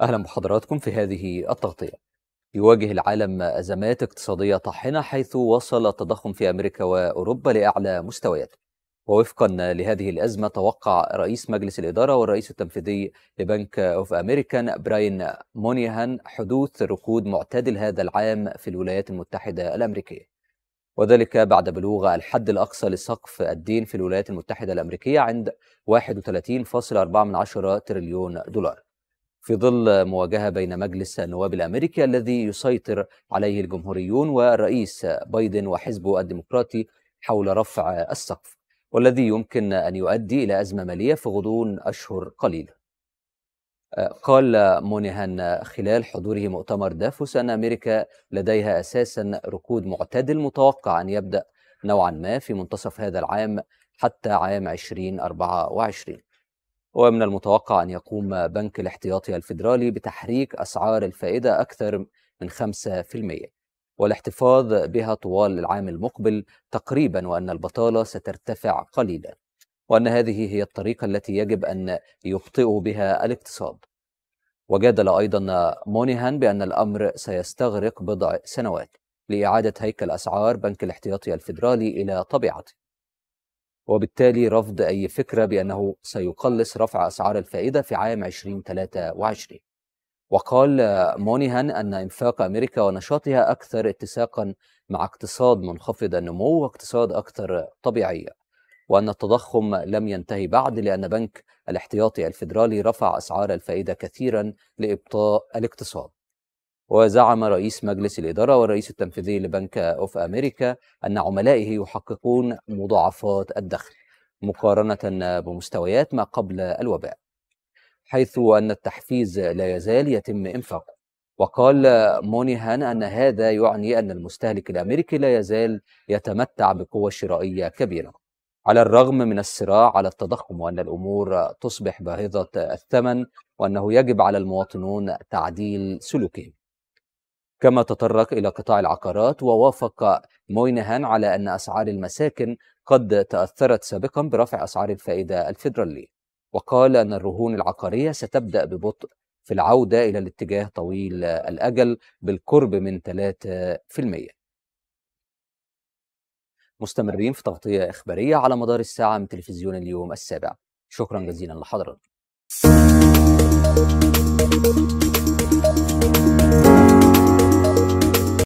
أهلا بحضراتكم في هذه التغطية يواجه العالم أزمات اقتصادية طاحنة حيث وصل التضخم في أمريكا وأوروبا لأعلى مستوياته ووفقا لهذه الأزمة توقع رئيس مجلس الإدارة والرئيس التنفيذي لبنك أوف أمريكان براين مونيهان حدوث ركود معتدل هذا العام في الولايات المتحدة الأمريكية وذلك بعد بلوغ الحد الأقصى لسقف الدين في الولايات المتحدة الأمريكية عند 31.4 تريليون دولار في ظل مواجهه بين مجلس النواب الامريكي الذي يسيطر عليه الجمهوريون والرئيس بايدن وحزبه الديمقراطي حول رفع السقف والذي يمكن ان يؤدي الى ازمه ماليه في غضون اشهر قليله. آه، قال مونيهان خلال حضوره مؤتمر دافوس ان امريكا لديها اساسا ركود معتدل متوقع ان يبدا نوعا ما في منتصف هذا العام حتى عام 2024. ومن المتوقع أن يقوم بنك الاحتياطي الفيدرالي بتحريك أسعار الفائدة أكثر من 5% والاحتفاظ بها طوال العام المقبل تقريبا وأن البطالة سترتفع قليلا وأن هذه هي الطريقة التي يجب أن يخطئوا بها الاقتصاد وجادل أيضا مونيهان بأن الأمر سيستغرق بضع سنوات لإعادة هيكل أسعار بنك الاحتياطي الفيدرالي إلى طبيعته وبالتالي رفض أي فكرة بأنه سيقلص رفع أسعار الفائدة في عام 2023 وقال مونيهان أن إنفاق أمريكا ونشاطها أكثر اتساقا مع اقتصاد منخفض النمو واقتصاد أكثر طبيعية وأن التضخم لم ينتهي بعد لأن بنك الاحتياطي الفيدرالي رفع أسعار الفائدة كثيرا لإبطاء الاقتصاد وزعم رئيس مجلس الإدارة والرئيس التنفيذي لبنك أوف أمريكا أن عملائه يحققون مضاعفات الدخل مقارنة بمستويات ما قبل الوباء حيث أن التحفيز لا يزال يتم إنفاقه وقال مونيهان أن هذا يعني أن المستهلك الأمريكي لا يزال يتمتع بقوة شرائية كبيرة على الرغم من الصراع على التضخم وأن الأمور تصبح باهظة الثمن وأنه يجب على المواطنون تعديل سلوكهم كما تطرق إلى قطاع العقارات ووافق موينهان على أن أسعار المساكن قد تأثرت سابقا برفع أسعار الفائدة الفيدرالي وقال أن الرهون العقارية ستبدأ ببطء في العودة إلى الاتجاه طويل الأجل بالقرب من 3% مستمرين في تغطية إخبارية على مدار الساعة من تلفزيون اليوم السابع شكرا جزيلا لحضرتك